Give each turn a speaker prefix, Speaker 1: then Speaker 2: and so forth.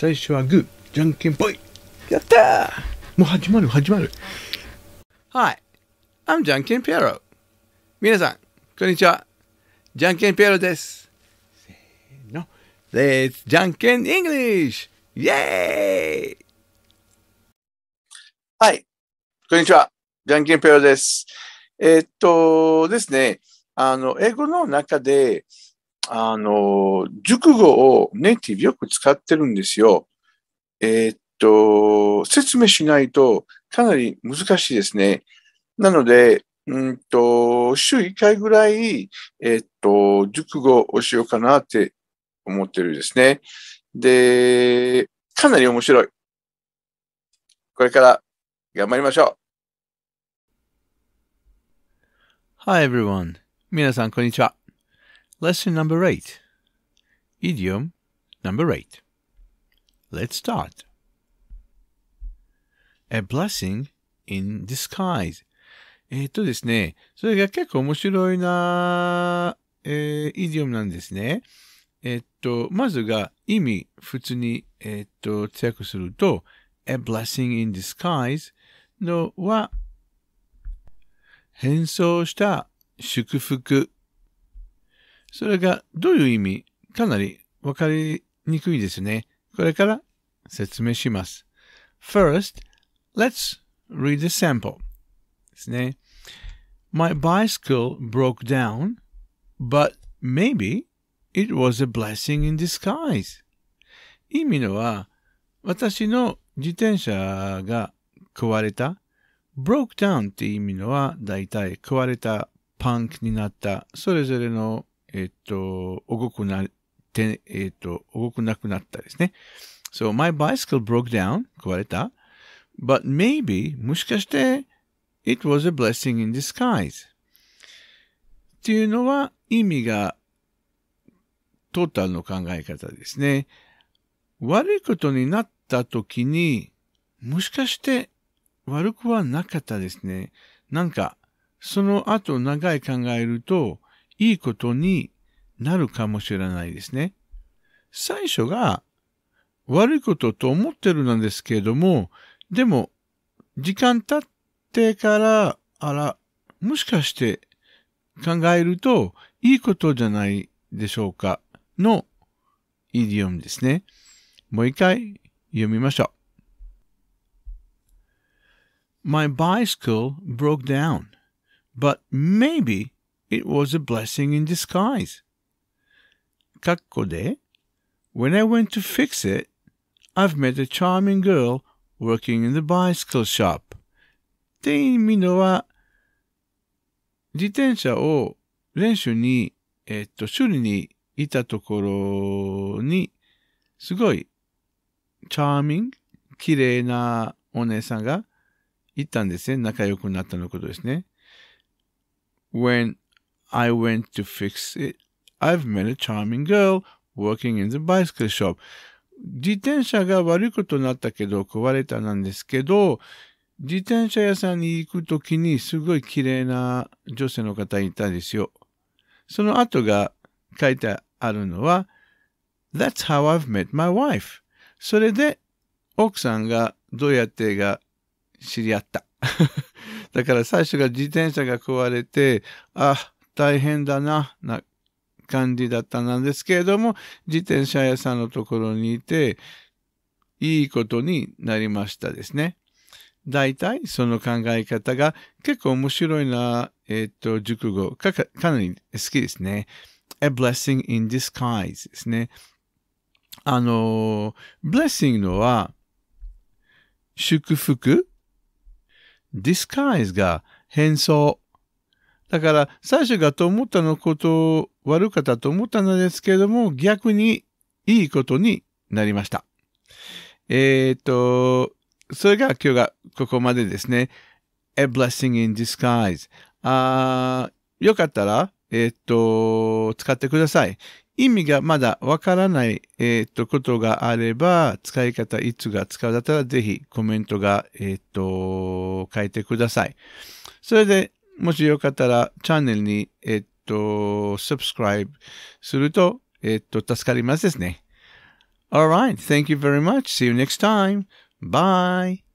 Speaker 1: 最初はグー、じゃんけんぽい。やったもう始まる、始まる。はい。I'm じゃんけんピアロ。皆さん、こんにちは。じゃんけんピろロです。せーの。で、じゃんけん e n g l i s イェーイはい、こんにちは。じゃんけんピろロです。えー、っとですね、あの、英語の中で、あの、熟語をネイティブよく使ってるんですよ。えー、っと、説明しないとかなり難しいですね。なので、うんと、週1回ぐらい、えー、っと、熟語をしようかなって思ってるですね。で、かなり面白い。これから頑張りましょう。Hi everyone. 皆さん、こんにちは。Lesson number e Idiom g h t i number eight. Let's start. A blessing in disguise えっとですね、それが結構面白いな、えー、イディオムなんですね。えっと、まずが意味、普通に、えっと、強くすると、a blessing in disguise のは、変装した祝福それがどういう意味かなりわかりにくいですね。これから説明します。First, let's read the sample ですね。My bicycle broke down, but maybe it was a blessing in disguise. 意味のは、私の自転車が壊れた。broke down って意味のは、だいたい壊れた、パンクになった、それぞれのえっと、動くな、て、えっと、動くなくなったですね。So, my bicycle broke down, 壊れた。But maybe, もしかして、it was a blessing in disguise. っていうのは意味がトータルの考え方ですね。悪いことになった時に、もしかして悪くはなかったですね。なんか、その後長い考えると、いいことになるかもしれないですね。最初が悪いことと思ってるなんですけれども、でも、時間経ってから、あら、もしかして考えるといいことじゃないでしょうかのイディオムですね。もう一回読みましょう。My bicycle broke down, but maybe It was a blessing in disguise. かっこで When I went to fix it, I've met a charming girl working in the bicycle shop. って意味のは、自転車を練習に、えっと、修理にいたところに、すごい、チャーミング、綺麗なお姉さんがいたんですね。仲良くなったのことですね。When I went to fix it. I've met a charming girl working in the bicycle shop. 自転車が悪いことになったけど、壊れたなんですけど、自転車屋さんに行くときにすごい綺麗な女性の方いたんですよ。その後が書いてあるのは、That's how I've met my wife. それで、奥さんがどうやってが知り合った。だから最初が自転車が壊れて、あ、大変だな、な感じだったなんですけれども、自転車屋さんのところにいて、いいことになりましたですね。大体その考え方が結構面白いな、えっ、ー、と、熟語かか、かなり好きですね。A blessing in disguise ですね。あの、blessing のは、祝福 disguise が変装だから、最初がと思ったのことを悪かったと思ったのですけれども、逆にいいことになりました。えっ、ー、と、それが今日がここまでですね。A blessing in disguise。あよかったら、えっ、ー、と、使ってください。意味がまだわからない、えー、と、ことがあれば、使い方、いつが使うだったら、ぜひコメントが、えっ、と、書いてください。それで、もしよかったら、チャンネルに、えっと、subscribe すると、えっと、助かりますですね。Alright, thank you very much. See you next time. Bye.